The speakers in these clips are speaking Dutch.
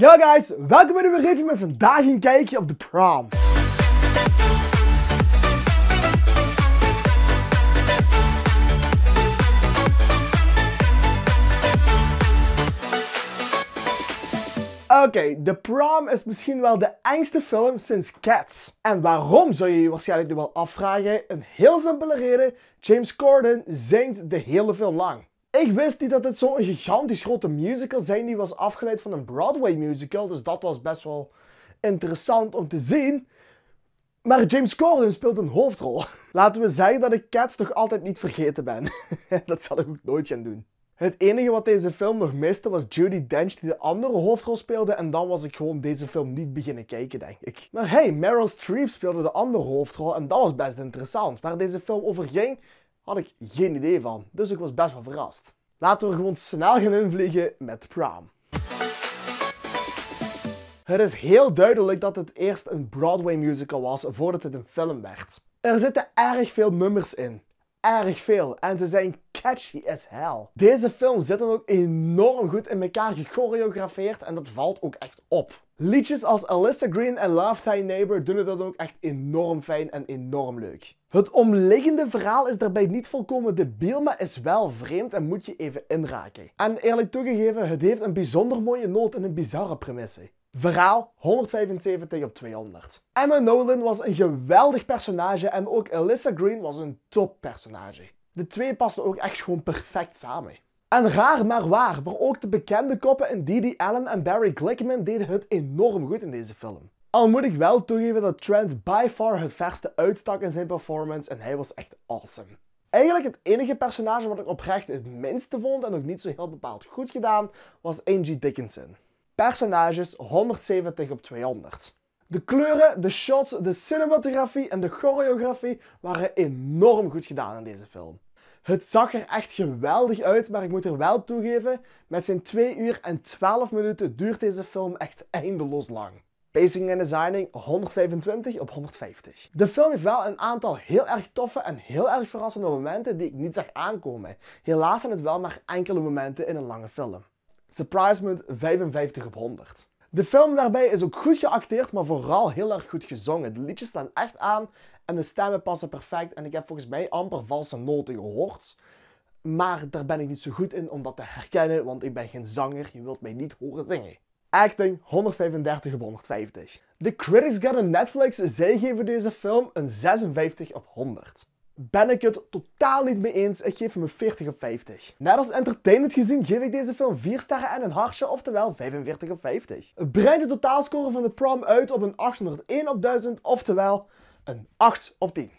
Yo guys, welkom bij de review met vandaag een kijkje op de prom. Oké, The Prom is misschien wel de engste film sinds Cats. En waarom zou je je waarschijnlijk nu wel afvragen? Een heel simpele reden, James Corden zingt de hele film lang. Ik wist niet dat het zo'n gigantisch grote musical zijn die was afgeleid van een Broadway musical. Dus dat was best wel interessant om te zien. Maar James Corden speelt een hoofdrol. Laten we zeggen dat ik Cats toch altijd niet vergeten ben. dat zal ik ook nooit gaan doen. Het enige wat deze film nog miste was Judy Dench die de andere hoofdrol speelde en dan was ik gewoon deze film niet beginnen kijken denk ik. Maar hey, Meryl Streep speelde de andere hoofdrol en dat was best interessant. Waar deze film over ging, had ik geen idee van, dus ik was best wel verrast. Laten we gewoon snel gaan invliegen met Prom. Het is heel duidelijk dat het eerst een Broadway musical was voordat het een film werd. Er zitten erg veel nummers in erg veel en ze zijn catchy as hell. Deze films zitten ook enorm goed in elkaar gechoreografeerd en dat valt ook echt op. Liedjes als Alyssa Green en Love Thy Neighbor doen het dan ook echt enorm fijn en enorm leuk. Het omliggende verhaal is daarbij niet volkomen debiel, maar is wel vreemd en moet je even inraken. En eerlijk toegegeven, het heeft een bijzonder mooie noot en een bizarre premisse. Verhaal 175 op 200. Emma Nolan was een geweldig personage en ook Alyssa Green was een top personage. De twee pasten ook echt gewoon perfect samen. En raar maar waar, maar ook de bekende koppen in Didi Allen en Barry Glickman deden het enorm goed in deze film. Al moet ik wel toegeven dat Trent by far het verste uitstak in zijn performance en hij was echt awesome. Eigenlijk het enige personage wat ik oprecht het minste vond en ook niet zo heel bepaald goed gedaan, was Angie Dickinson personages 170 op 200. De kleuren, de shots, de cinematografie en de choreografie waren enorm goed gedaan in deze film. Het zag er echt geweldig uit, maar ik moet er wel toegeven, met zijn 2 uur en 12 minuten duurt deze film echt eindeloos lang. Pacing en designing 125 op 150. De film heeft wel een aantal heel erg toffe en heel erg verrassende momenten die ik niet zag aankomen. Helaas zijn het wel maar enkele momenten in een lange film. Surprisement 55 op 100. De film daarbij is ook goed geacteerd, maar vooral heel erg goed gezongen. De liedjes staan echt aan en de stemmen passen perfect. En ik heb volgens mij amper valse noten gehoord. Maar daar ben ik niet zo goed in om dat te herkennen, want ik ben geen zanger. Je wilt mij niet horen zingen. Acting 135 op 150. De critics a Netflix, zij geven deze film een 56 op 100 ben ik het totaal niet mee eens. Ik geef hem een 40 op 50. Net als entertainment gezien geef ik deze film 4 sterren en een hartje, oftewel 45 op 50. Het de totaalscore van de prom uit op een 801 op 1000, oftewel een 8 op 10.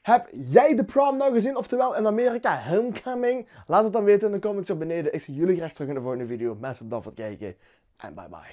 Heb jij de prom nou gezien, oftewel in Amerika Homecoming? Laat het dan weten in de comments hier beneden. Ik zie jullie graag terug in de volgende video. Mensen, bedankt voor het kijken en bye bye.